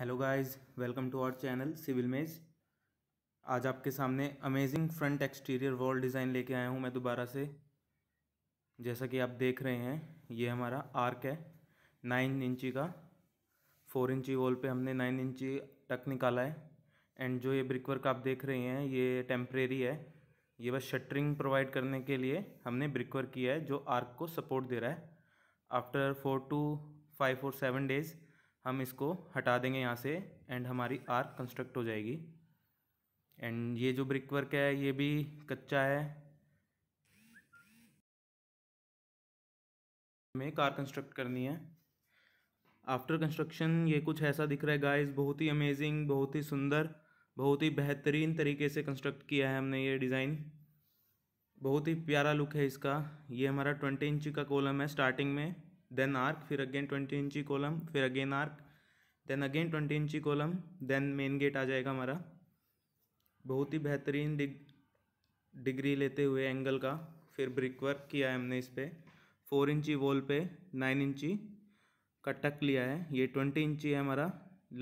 hello guys welcome to our channel civil maze आज आपके सामने amazing front exterior wall design लेके आया हूँ मैं दोबारा से जैसा कि आप देख रहे हैं ये हमारा आर्क है नाइन इंची का फोर इंची वॉल पे हमने नाइन इंची टक निकाला है एंड जो ये ब्रिक वर्क आप देख रहे हैं ये टेम्परेरी है ये बस शटरिंग प्रोवाइड करने के लिए हमने ब्रिक वर्क किया है जो आर्क को सपोर्ट दे रहा है आफ्टर फोर टू फाइव और सेवन डेज़ हम इसको हटा देंगे यहाँ से एंड हमारी आर कंस्ट्रक्ट हो जाएगी एंड ये जो ब्रिक वर्क है ये भी कच्चा है हमें कार कंस्ट्रक्ट करनी है आफ्टर कंस्ट्रक्शन ये कुछ ऐसा दिख रहा है गाइस बहुत ही अमेजिंग बहुत ही सुंदर बहुत ही बेहतरीन तरीके से कंस्ट्रक्ट किया है हमने ये डिज़ाइन बहुत ही प्यारा लुक है इसका ये हमारा ट्वेंटी इंच का कॉलम है स्टार्टिंग में then arc फिर अगेन ट्वेंटी इंची कॉलम फिर again arc then again twenty इंची कॉलम देन मेन गेट आ जाएगा हमारा बहुत ही बेहतरीन डिग डिग्री लेते हुए एंगल का फिर ब्रिक वर्क किया है हमने इस पर फोर इंची वॉल पे नाइन इंची कटक लिया है ये ट्वेंटी इंची है हमारा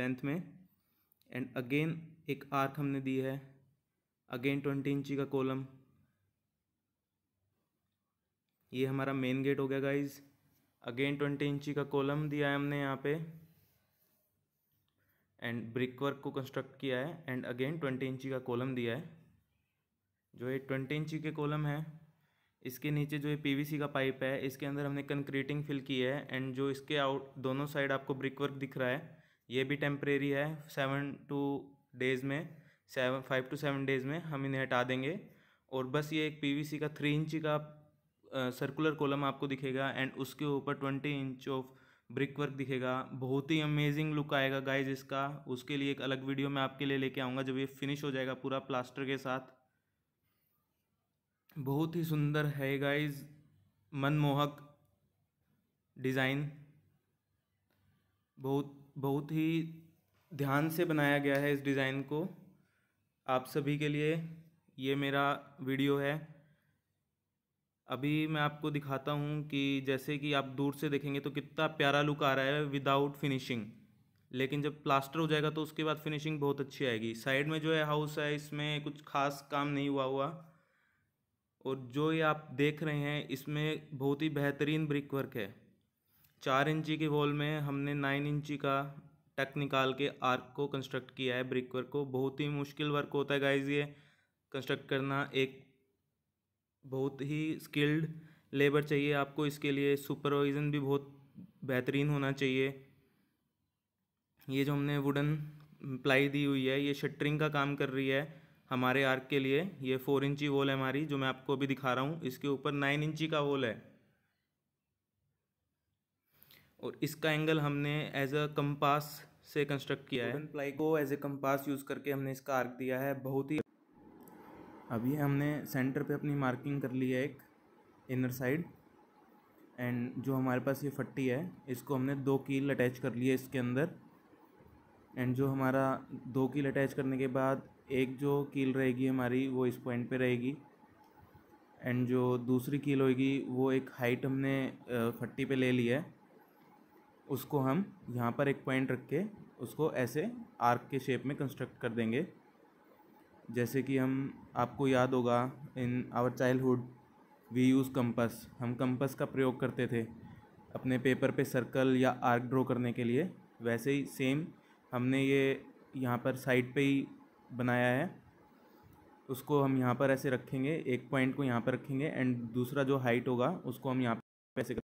लेंथ में एंड अगेन एक आर्क हमने दी है अगेन ट्वेंटी इंची का कॉलम ये हमारा मेन गेट हो गया गाइज़ अगेन ट्वेंटी इंची का कॉलम दिया है हमने यहाँ पे एंड ब्रिक वर्क को कंस्ट्रक्ट किया है एंड अगेन ट्वेंटी इंची का कॉलम दिया है जो ये ट्वेंटी इंची के कॉलम है इसके नीचे जो ये पीवीसी का पाइप है इसके अंदर हमने कंक्रीटिंग फिल की है एंड जो इसके आउट दोनों साइड आपको ब्रिक वर्क दिख रहा है ये भी टेम्परेरी है सेवन टू डेज़ में seven five to seven days में हम इन्हें हटा देंगे और बस ये एक पीवीसी का थ्री इंची का सर्कुलर कॉलम आपको दिखेगा एंड उसके ऊपर twenty inch of brick work दिखेगा बहुत ही अमेजिंग लुक आएगा गाइज इसका उसके लिए एक अलग वीडियो मैं आपके लिए लेके आऊँगा जब ये फिनिश हो जाएगा पूरा प्लास्टर के साथ बहुत ही सुंदर है गाइज मनमोहक डिज़ाइन बहुत बहुत ही ध्यान से बनाया गया है इस डिज़ाइन को आप सभी के लिए ये मेरा वीडियो है अभी मैं आपको दिखाता हूँ कि जैसे कि आप दूर से देखेंगे तो कितना प्यारा लुक आ रहा है विदाउट फिनिशिंग लेकिन जब प्लास्टर हो जाएगा तो उसके बाद फिनिशिंग बहुत अच्छी आएगी साइड में जो है हाउस है इसमें कुछ खास काम नहीं हुआ हुआ और जो ये आप देख रहे हैं इसमें बहुत ही बेहतरीन ब्रिक वर्क है चार इंची के वॉल में हमने नाइन इंची का टक निकाल के आर्क को कंस्ट्रक्ट किया है ब्रिक वर्क को बहुत ही मुश्किल वर्क होता है गाइज ये कंस्ट्रक्ट करना एक बहुत ही स्किल्ड लेबर चाहिए आपको इसके लिए सुपरवाइजन भी बहुत बेहतरीन होना चाहिए ये जो हमने वुडन प्लाई दी हुई है ये शटरिंग का काम कर रही है हमारे आर्क के लिए ये फोर इंची वॉल है हमारी जो मैं आपको अभी दिखा रहा हूँ इसके ऊपर नाइन इंची का वॉल है और इसका एंगल हमने एज अ कंपास से कंस्ट्रक्ट किया है प्लाई को एज ए कंपास यूज़ करके हमने इसका आर्क दिया है बहुत ही अभी हमने सेंटर पे अपनी मार्किंग कर ली है एक इनर साइड एंड जो हमारे पास ये फट्टी है इसको हमने दो कील अटैच कर लिया इसके अंदर एंड जो हमारा दो कील अटैच करने के बाद एक जो कील रहेगी हमारी वो इस पॉइंट पे रहेगी एंड जो दूसरी कील होगी वो एक हाइट हमने फट्टी पे ले ली है उसको हम यहाँ पर एक पॉइंट रख के उसको ऐसे आर्क के शेप में कंस्ट्रक्ट कर देंगे जैसे कि हम आपको याद होगा in our childhood we use compass हम कंपस का प्रयोग करते थे अपने पेपर पे सर्कल या आर्क ड्रॉ करने के लिए वैसे ही सेम हमने ये यहाँ पर साइड पे ही बनाया है उसको हम यहाँ पर ऐसे रखेंगे एक पॉइंट को यहाँ पर रखेंगे एंड दूसरा जो हाइट होगा उसको हम यहाँ पर ऐसे